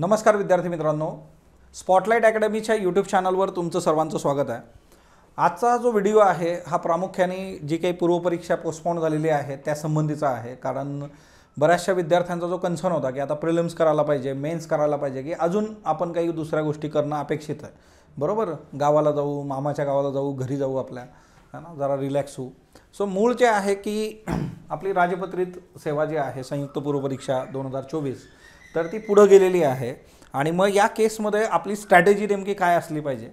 नमस्कार विद्यार्थी मित्रांनो स्पॉटलाईट अकॅडमीच्या यूट्यूब चॅनलवर तुमचं सर्वांचं स्वागत आहे आजचा जो व्हिडिओ आहे हा प्रामुख्याने जी काही पूर्वपरीक्षा पोस्टपोन झालेली आहे त्यासंबंधीचा आहे कारण बऱ्याचशा विद्यार्थ्यांचा जो कन्सर्न होता की आता प्रिलिम्स करायला पाहिजे मेन्स करायला पाहिजे की अजून आपण काही दुसऱ्या गोष्टी करणं अपेक्षित आहे बरोबर गावाला जाऊ मामाच्या गावाला जाऊ घरी जाऊ आपल्या है ना जरा रिलॅक्स होऊ सो मूळ जे आहे की आपली राजपत्रित सेवा जी आहे संयुक्त पूर्वपरीक्षा दोन हजार चोवीस तर ती पुढं गेलेली आहे आणि मग या केसमध्ये आपली स्ट्रॅटेजी नेमकी काय असली पाहिजे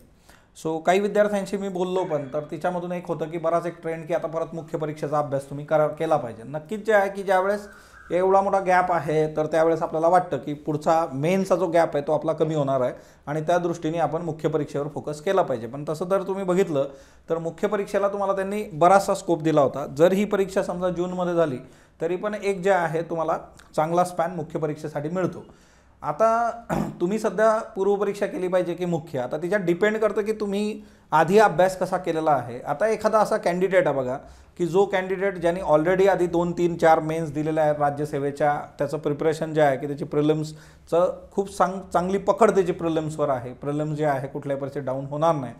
सो काही विद्यार्थ्यांशी मी बोललो पण तर तिच्यामधून एक होतं की बराच एक ट्रेंड की आता परत मुख्य परीक्षेचा अभ्यास तुम्ही करा केला पाहिजे नक्कीच जे आहे की ज्यावेळेस एवढा मोठा गॅप आहे तर त्यावेळेस आपल्याला वाटतं की पुढचा मेनचा जो गॅप आहे तो आपला कमी होणार आहे आणि त्या दृष्टीने आपण मुख्य परीक्षेवर फोकस केला पाहिजे पण तसं जर तुम्ही बघितलं तर मुख्य परीक्षेला तुम्हाला त्यांनी बराचसा स्कोप दिला होता जर ही परीक्षा समजा जूनमध्ये झाली तरी पण एक जे आहे तुम्हाला चांगला स्पॅन मुख्य परीक्षेसाठी मिळतो आता तुम्ही सध्या पूर्वपरीक्षा केली पाहिजे की मुख्य आता तिच्यात डिपेंड करतं की तुम्ही आधी अभ्यास कसा केलेला आहे आता एखादा असा कॅन्डिडेट आहे बघा की जो कॅन्डिडेट ज्यांनी ऑलरेडी आधी दोन तीन चार मेन्स दिलेल्या आहेत राज्यसेवेच्या त्याचं प्रिपरेशन जे आहे की त्याची प्रिलिम्सचं खूप चांग चांगली पकड त्याची प्रिलिम्सवर आहे प्रिलिम्स जे आहे कुठल्याही परिस्थिती डाऊन होणार नाही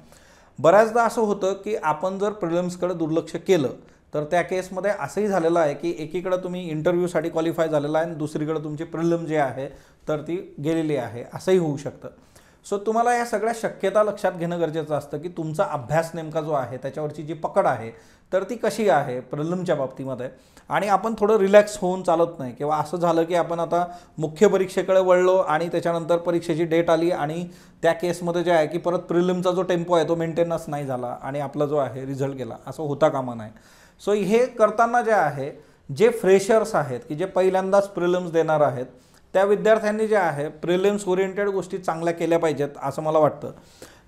बऱ्याचदा असं होतं की आपण जर प्रिलिम्सकडे दुर्लक्ष केलं तर त्या केसमध्ये असंही झालेलं आहे की एकीकडं तुम्ही इंटरव्ह्यूसाठी क्वालिफाय झालेला आहे आणि दुसरीकडं तुमची प्रिलम जे आहे तर ती गेलेली आहे असंही होऊ शकतं सो तुम्हाला या सगळ्या शक्यता लक्षात घेणं गरजेचं असतं की तुमचा अभ्यास नेमका जो आहे त्याच्यावरची जी पकड आहे तर ती कशी आहे प्रलमच्या बाबतीमध्ये आणि आपण थोडं रिलॅक्स होऊन चालत नाही किंवा असं झालं की आपण आता मुख्य परीक्षेकडे वळलो आणि त्याच्यानंतर परीक्षेची डेट आली आणि त्या केसमध्ये जे आहे की परत प्रिलमचा जो टेम्पो आहे तो मेंटेनन्स नाही झाला आणि आपला जो आहे रिझल्ट गेला असं होता कामा नाही सो हे करताना जे आहे जे फ्रेशर्स आहेत की जे पहिल्यांदाच प्रिलिम्स देणार आहेत त्या विद्यार्थ्यांनी जे आहे प्रिलिम्स ओरिएंटेड गोष्टी चांगल्या केल्या पाहिजेत असं मला वाटतं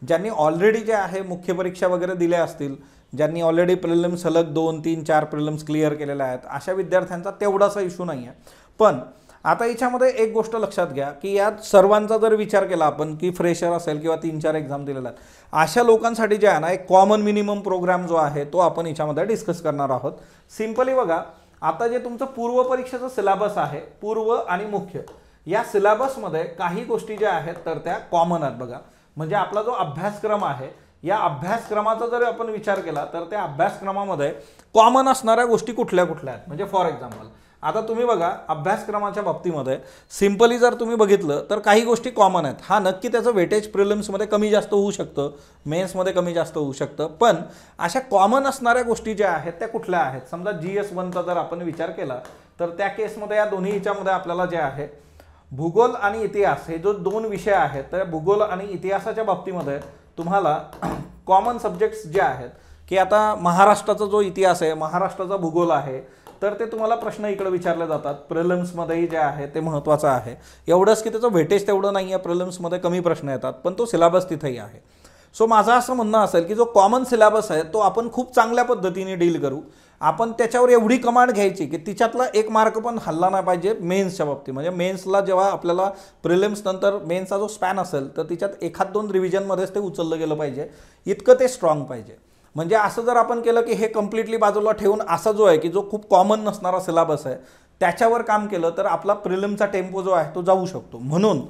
ज्यांनी ऑलरेडी जे आहे मुख्य परीक्षा वगैरे दिल्या असतील ज्यांनी ऑलरेडी प्रिलिम्स सलग दोन तीन चार प्रिलिम्स क्लिअर केलेल्या आहेत अशा विद्यार्थ्यांचा तेवढासा इशू नाही आहे पण आता याच्यामध्ये एक गोष्ट लक्षात घ्या की यात सर्वांचा जर विचार केला आपण की फ्रेशर असेल किंवा तीन चार एक्झाम दिलेल्या आहेत अशा लोकांसाठी जे आहे ना एक कॉमन मिनिमम प्रोग्राम जो आहे तो आपण याच्यामध्ये डिस्कस करणार आहोत सिम्पली बघा आता जे तुमचं पूर्व परीक्षेचं सिलेबस आहे पूर्व आणि मुख्य या सिलेबसमध्ये काही गोष्टी ज्या आहेत तर त्या कॉमन आहेत बघा म्हणजे आपला जो अभ्यासक्रम आहे या अभ्यासक्रमाचा जर आपण विचार केला तर त्या अभ्यासक्रमामध्ये कॉमन असणाऱ्या गोष्टी कुठल्या कुठल्या आहेत म्हणजे फॉर एक्झाम्पल आता तुम्ही बघा अभ्यासक्रमाच्या बाबतीमध्ये सिम्पली जर तुम्ही बघितलं तर काही गोष्टी कॉमन आहेत हा नक्की त्याचं वेटेज प्रिलिम्समध्ये कमी जास्त होऊ शकतं मेन्समध्ये कमी जास्त होऊ शकतं पण अशा कॉमन असणाऱ्या गोष्टी ज्या आहेत त्या कुठल्या आहेत समजा जी एस वनचा जर आपण विचार केला तर त्या केसमध्ये या दोन्ही याच्यामध्ये आपल्याला जे आहे भूगोल आणि इतिहास हे जो दोन विषय आहेत तर भूगोल आणि इतिहासाच्या बाबतीमध्ये तुम्हाला कॉमन सब्जेक्ट्स जे आहेत की आता महाराष्ट्राचा जो इतिहास आहे महाराष्ट्राचा भूगोल आहे तर ते तुम्हाला प्रश्न इकडे विचारले जातात प्रलम्समध्येही जे आहे ते महत्त्वाचं आहे एवढंच की त्याचं व्हेटेज तेवढं नाही आहे प्रलम्समध्ये कमी प्रश्न येतात पण तो सिलेबस तिथेही आहे सो माझं असं म्हणणं असेल की जो कॉमन सिलेबस आहे तो आपण खूप चांगल्या पद्धतीने डील करू आपण त्याच्यावर एवढी कमांड घ्यायची की तिच्यातला एक मार्क पण हल्ला नाही पाहिजे मेन्सच्या बाबतीत म्हणजे मेन्सला जेव्हा आपल्याला प्रिलिम्स नंतर मेन्सचा जो स्पॅन असेल तर तिच्यात एखाद दोन रिव्हिजनमध्येच ते उचललं गेलं पाहिजे इतकं ते स्ट्रॉंग पाहिजे म्हणजे असं जर आपण केलं की हे कम्प्लिटली बाजूला ठेवून असा जो आहे की जो खूप कॉमन नसणारा सिलेबस आहे त्याच्यावर काम केलं तर आपला प्रिलिमचा टेम्पो जो आहे तो जाऊ शकतो म्हणून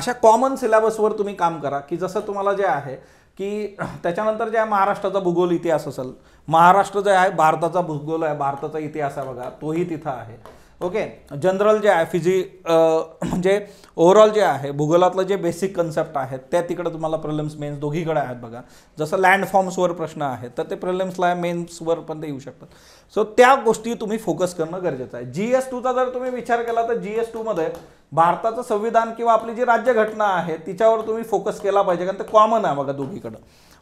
अशा कॉमन सिलेबसवर तुम्ही काम करा की जसं तुम्हाला जे आहे की त्याच्यानंतर जे आहे महाराष्ट्राचा भूगोल इतिहास असेल महाराष्ट्र जे आहे भारताचा भूगोल आहे भारताचा इतिहास आहे बघा तोही तिथं आहे ओके जनरल जे आहे फिजी म्हणजे ओव्हरऑल जे आहे भूगोलातलं जे बेसिक कन्सेप्ट आहेत त्या तिकडे तुम्हाला प्रॉब्लेम्स मेन्स दोघीकडे आहेत बघा जसं लँडफॉर्म्सवर प्रश्न आहेत तर ते प्रॉब्लेम्सला मेन्सवर पण ते येऊ शकतात सो त्या गोष्टी तुम्ही फोकस करणं गरजेचं आहे जी एस टूचा जर तुम्ही विचार केला तर जी एस मध्ये भारताचं संविधान किंवा आपली जी राज्यघटना आहे तिच्यावर तुम्ही फोकस केला पाहिजे कारण ते कॉमन आहे बघा दोघीकडं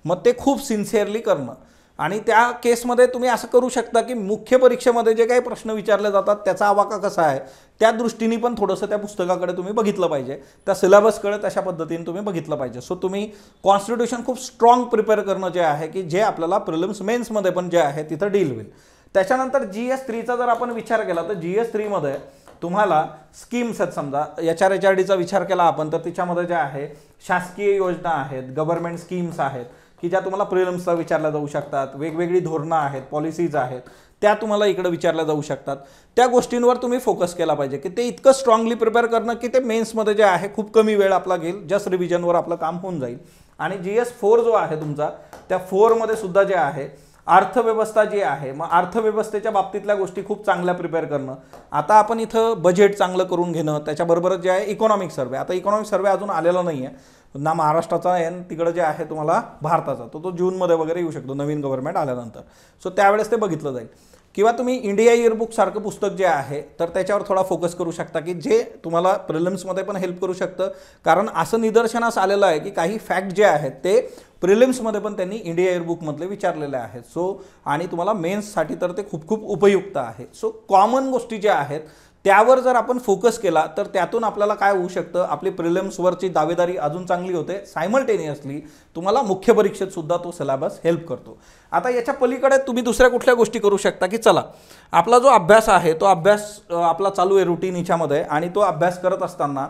मग ते खूप सिन्सिअरली करणं आणि त्या केसमध्ये तुम्ही असं करू शकता की मुख्य परीक्षेमध्ये जे काही प्रश्न विचारले जातात त्याचा आवाका कसा आहे त्या दृष्टीने पण थोडंसं त्या पुस्तकाकडे तुम्ही बघितलं पाहिजे त्या सिलेबसकडे तशा पद्धतीने तुम्ही बघितलं पाहिजे सो तुम्ही कॉन्स्टिट्यूशन खूप स्ट्रॉंग प्रिपेअर करणं जे आहे की जे आपल्याला प्रिलिम्स मेन्समध्ये पण जे आहे तिथं डील होईल त्याच्यानंतर जी एस थ्रीचा जर आपण विचार केला तर जी एस थ्रीमध्ये तुम्हाला स्कीम्स आहेत समजा एच आर एच आर डीचा विचार केला आपण तर तिच्यामध्ये ज्या आहे शासकीय योजना आहेत गव्हर्नमेंट स्कीम्स आहेत की ज्या तुम्हाला प्रिलम्सला विचारल्या जाऊ शकतात वेगवेगळी धोरणं आहेत पॉलिसीज आहेत त्या तुम्हाला इकडं विचारल्या जाऊ शकतात त्या गोष्टींवर तुम्ही फोकस केला पाहिजे की ते इतकं स्ट्रॉंगली प्रिपेअर करणं की ते मेन्समध्ये जे आहे खूप कमी वेळ आपला घेईल जस्ट रिव्हिजनवर आपलं काम होऊन जाईल आणि जी एस फोर जो आहे तुमचा त्या फोरमध्ये सुद्धा जे आहे अर्थव्यवस्था जी आहे मग अर्थव्यवस्थेच्या बाबतीतल्या गोष्टी खूप चांगल्या प्रिपेअर करणं आता आपण इथं बजेट चांगलं करून घेणं त्याच्याबरोबरच जे आहे इकॉनॉमिक सर्वे आता इकॉनॉमिक सर्वे अजून आलेला नाही आहे ना महाराष्ट्राचा आहे तिकडं जे आहे तुम्हाला भारताचा तो तो जूनमध्ये वगैरे येऊ शकतो नवीन गव्हर्नमेंट आल्यानंतर सो त्यावेळेस ते बघितलं जाईल किंवा तुम्ही इंडिया इयरबुकसारखं पुस्तक जे आहे तर त्याच्यावर थोडा फोकस करू शकता की जे तुम्हाला प्रिलिम्समध्ये पण हेल्प करू शकतं कारण असं निदर्शनास आलेलं आहे की काही फॅक्ट जे आहेत ते प्रिलिम्समध्ये पण त्यांनी इंडिया इयरबुकमधले विचारलेले आहेत सो आणि तुम्हाला मेन्ससाठी तर ते खूप खूप उपयुक्त आहे सो कॉमन गोष्टी ज्या आहेत त्यावर जर आपण फोकस केला तर त्यातून आपल्याला काय होऊ शकतं आपली प्रिलिम्सवरची दावेदारी अजून चांगली होते सायमल्टेनियसली तुम्हाला मुख्य परीक्षेत सुद्धा तो सिलेबस हेल्प करतो आता याच्या पलीकडे तुम्ही दुसऱ्या कुठल्या गोष्टी करू शकता की चला आपला जो अभ्यास आहे तो अभ्यास आपला चालू आहे रुटीन हिच्यामध्ये आणि तो अभ्यास करत असताना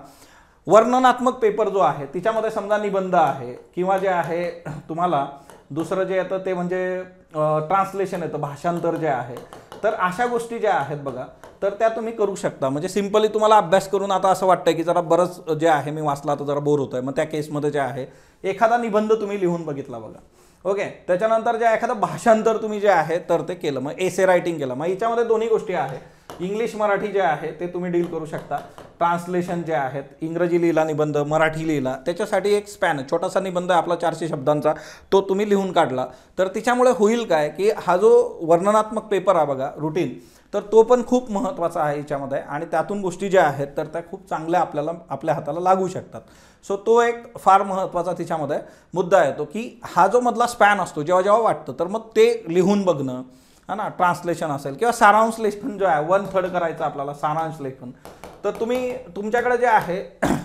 वर्णनात्मक पेपर जो आहे तिच्यामध्ये समजा निबंध आहे किंवा जे आहे तुम्हाला दुसरं जे येतं ते म्हणजे ट्रान्सलेशन येतं भाषांतर जे आहे तर अशा गोष्टी ज्या आहेत बघा तर त्या तुम्ही करू शकता म्हणजे सिम्पली तुम्हाला अभ्यास करून आता असं वाटतं की जरा बरंच जे आहे मी वाचला तर जरा बोर होतोय आहे मग त्या केसमध्ये जे आहे एखादा निबंध तुम्ही लिहून बघितला बघा ओके त्याच्यानंतर जे एखादं भाषांतर तुम्ही जे आहे तर ते केलं मग एसे रायटिंग केलं मग याच्यामध्ये दोन्ही गोष्टी आहे इंग्लिश मराठी जे आहे ते तुम्ही डील करू शकता ट्रान्सलेशन जे आहेत इंग्रजी लिहिला निबंध मराठी लिहिला त्याच्यासाठी एक स्पॅन छोटासा निबंध आपला चारशे शब्दांचा तो तुम्ही लिहून काढला तर तिच्यामुळे होईल काय की हा जो वर्णनात्मक पेपर आहे बघा रुटीन तर तो पण खूप महत्त्वाचा आहे याच्यामध्ये आणि त्यातून गोष्टी ज्या आहेत तर त्या खूप चांगल्या आपल्याला आपल्या हाताला लागू शकतात सो तो एक फार महत्त्वाचा तिच्यामध्ये मुद्दा येतो की हा जो मधला स्पॅन असतो जेव्हा जेव्हा वाटतं तर मग ते लिहून बघणं हा ना ट्रान्सलेशन असेल किंवा सारांश लेखन जो आहे वन थर्ड करायचं आपल्याला सारांश लेखन तर तुम्ही तुमच्याकडे जे आहे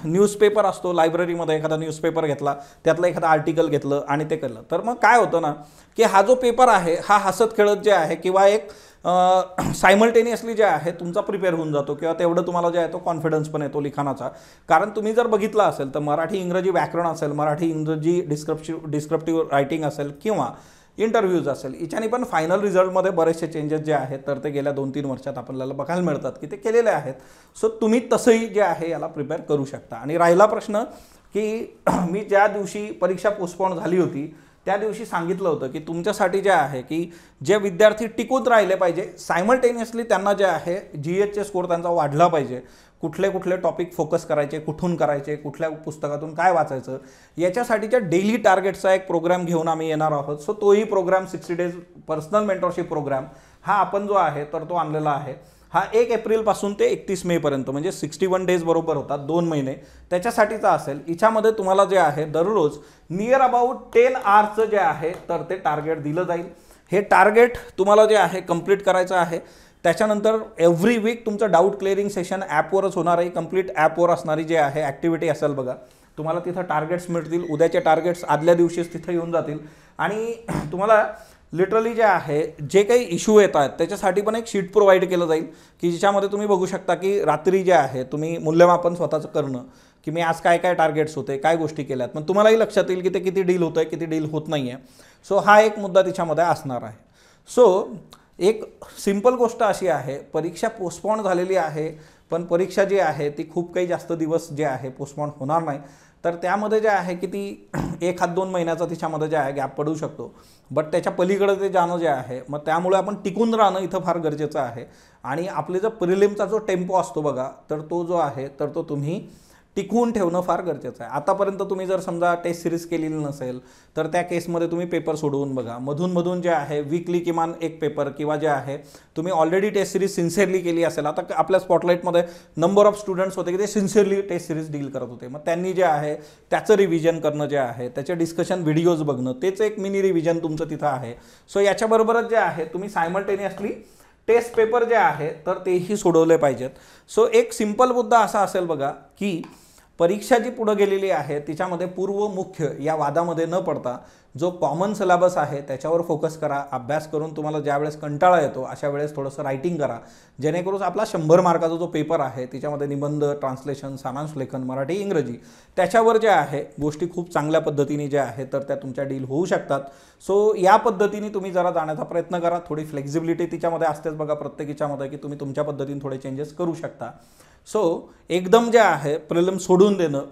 न्यूजपेपर असतो लायब्ररीमध्ये एखादा न्यूजपेपर घेतला त्यातलं एखादा आर्टिकल घेतलं आणि ते केलं तर मग काय होतं ना की हा जो पेपर आहे हा हसत खेळत जे आहे किंवा एक सायमल्टेनियसली जे आहे तुमचा प्रिपेअर होऊन जातो किंवा तेवढं तुम्हाला जे आहे तो कॉन्फिडन्स पण येतो लिखाणाचा कारण तुम्ही जर बघितला असेल तर मराठी इंग्रजी व्याकरण असेल मराठी इंग्रजी डिस्क्रिप्टिव्ह डिस्क्रिप्टिव्ह रायटिंग असेल किंवा इंटरव्ह्यूज असेल याच्याने पण फायनल रिझल्टमध्ये बरेचसे चेंजेस जे आहेत तर ते गेल्या दोन तीन वर्षात आपल्याला बघायला मिळतात की ते केलेले आहेत सो तुम्ही तसंही जे आहे याला प्रिपेअर करू शकता आणि राहिला प्रश्न की मी ज्या दिवशी परीक्षा पोस्टपॉन झाली होती त्या दिवशी सांगितलं होतं की तुमच्यासाठी जे आहे की जे विद्यार्थी टिकून राहिले पाहिजे सायमल्टेनियसली त्यांना जे आहे जी एचचे स्कोर त्यांचा वाढला पाहिजे कुठले कुठले टॉपिक फोकस करायचे कुठून करायचे कुठल्या पुस्तकातून काय वाचायचं याच्यासाठीच्या डेली टार्गेटचा एक प्रोग्राम घेऊन आम्ही येणार आहोत सो तोही program sixty days personal mentorship program हा आपण जो आहे तर तो आणलेला आहे हा एक एप्रिलपासून ते एकतीस मेपर्यंत म्हणजे सिक्स्टी वन डेज बरोबर होतात दोन महिने त्याच्यासाठीचा असेल इच्यामध्ये तुम्हाला जे आहे दररोज नियर अबाउट टेन आर्सचं जे आहे तर ते टार्गेट दिलं जाईल हे टार्गेट तुम्हाला जे आहे कम्प्लीट करायचं आहे त्याच्यानंतर एव्हरी वीक तुमचं डाऊट क्लिअरिंग सेशन ॲपवरच होणार आहे कंप्लीट ॲपवर असणारी जे आहे ॲक्टिव्हिटी असेल बघा तुम्हाला तिथं टार्गेट्स मिळतील उद्याचे टार्गेट्स आदल्या दिवशीच तिथं येऊन जातील आणि तुम्हाला लिटरली जे आहे जे काही इश्यू येत आहेत त्याच्यासाठी पण एक शीट प्रोव्हाइड केलं जाईल की ज्याच्यामध्ये तुम्ही बघू शकता की रात्री जे आहे तुम्ही मूल्यमापन स्वतःचं करणं की मी आज काय काय टार्गेट्स होते काय गोष्टी केल्यात पण तुम्हालाही लक्षात येईल की ते किती डील होतं आहे किती डील होत नाही आहे सो हा एक मुद्दा तिच्यामध्ये असणार आहे सो एक सिंपल गोष्ट अशी आहे परीक्षा पोस्टपॉन झालेली आहे पण परीक्षा जी आहे ती खूप काही जास्त दिवस जे आहे पोस्टपॉन होणार नाही तर त्यामध्ये जे आहे की ती एक हात दोन महिन्याचा तिच्यामध्ये जे आहे गॅप पडू शकतो बट त्याच्या पलीकडे ते जाणं जे आहे मग त्यामुळे आपण टिकून राहणं इथं फार गरजेचं आहे आणि आपले जो प्रिलिमचा जो टेम्पो असतो बघा तर तो जो आहे तर तो तुम्ही टिकवून ठेवणं फार गरजेचं आहे आतापर्यंत तुम्ही जर समजा टेस्ट सिरीज केलेली नसेल तर त्या केसमध्ये तुम्ही पेपर सोडवून बघा मधूनमधून जे आहे वीकली किमान एक पेपर किंवा जे आहे तुम्ही ऑलरेडी टेस्ट सिरीज सिन्सिअरली केली असेल आता आपल्या स्पॉटलाईटमध्ये नंबर ऑफ स्टुडंट्स होते की ते सिन्सिअरली टेस्ट सिरीज डील करत होते मग त्यांनी जे आहे त्याचं रिव्हिजन करणं जे आहे त्याचे डिस्कशन व्हिडिओज बघणं तेच एक मिनी रिव्हिजन तुमचं तिथं आहे सो याच्याबरोबरच जे आहे तुम्ही सायमल्टेनियसली टेस्ट पेपर जे आहे तर तेही सोडवले पाहिजेत सो एक सिंपल मुद्दा असा असेल बघा की परीक्षा जी पुढं गेलेली आहे तिच्यामध्ये पूर्व मुख्य या वादामध्ये न पडता जो कॉमन सिलेबस आहे त्याच्यावर फोकस करा अभ्यास करून तुम्हाला ज्यावेळेस कंटाळा येतो अशा वेळेस थोडंसं रायटिंग करा जेणेकरून आपला शंभर मार्काचा जो पेपर आहे तिच्यामध्ये निबंध ट्रान्सलेशन सारांश लेखन मराठी इंग्रजी त्याच्यावर जे आहे गोष्टी खूप चांगल्या पद्धतीने ज्या आहेत तर त्या तुमच्या डील होऊ शकतात सो या पद्धतीने तुम्ही जरा जाण्याचा प्रयत्न करा थोडी फ्लेक्झिबिलिटी तिच्यामध्ये असतेच बघा प्रत्येकीच्यामध्ये की तुम्ही तुमच्या पद्धतीने थोडे चेंजेस करू शकता सो एकदम जे आहे प्रलम सोडून देणं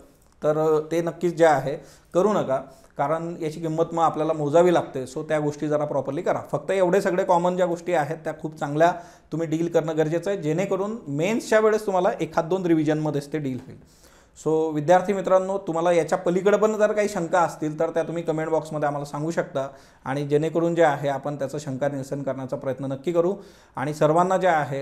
तर ते नक्कीच जे आहे करू नका कारण याची किंमत मग आपल्याला मोजावी लागते सो त्या गोष्टी जरा प्रॉपरली करा फक्त एवढे सगळे कॉमन ज्या गोष्टी आहेत त्या खूप चांगल्या तुम्ही डील करणं गरजेचं आहे जेणेकरून मेन्सच्या वेळेस तुम्हाला एखाद दोन रिव्हिजनमध्येच ते डील होईल सो विद्यार्थी मित्रांनो तुम्हाला याच्या पलीकडे पण जर काही शंका असतील तर त्या तुम्ही कमेंट बॉक्समध्ये आम्हाला सांगू शकता आणि जेणेकरून जे आहे आपण त्याचं शंका निरसन करण्याचा प्रयत्न नक्की करू आणि सर्वांना जे आहे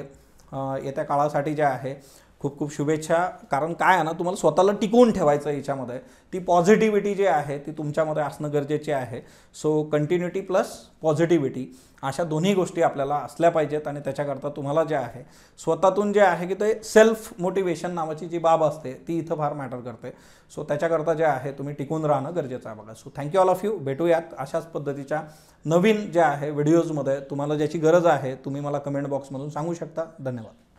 येत्या काळासाठी जे आहे खूप खूप शुभेच्छा कारण काय आहे ना तुम्हाला स्वतःला टिकवून ठेवायचं याच्यामध्ये ती पॉझिटिव्हिटी जी आहे ती तुमच्यामध्ये असणं गरजेची आहे सो कंटिन्युटी प्लस पॉझिटिव्हिटी अशा दोन्ही गोष्टी आपल्याला असल्या पाहिजेत आणि त्याच्याकरता तुम्हाला जे आहे स्वतःतून जे आहे की ते सेल्फ मोटिवेशन नावाची जी बाब असते ती इथं फार मॅटर करते सो त्याच्याकरता जे आहे तुम्ही टिकून राहणं गरजेचं आहे बघा so thank you all of you भेटूयात अशाच पद्धतीच्या नवीन जे आहे व्हिडिओजमध्ये तुम्हाला ज्याची गरज आहे तुम्ही मला कमेंट बॉक्समधून सांगू शकता धन्यवाद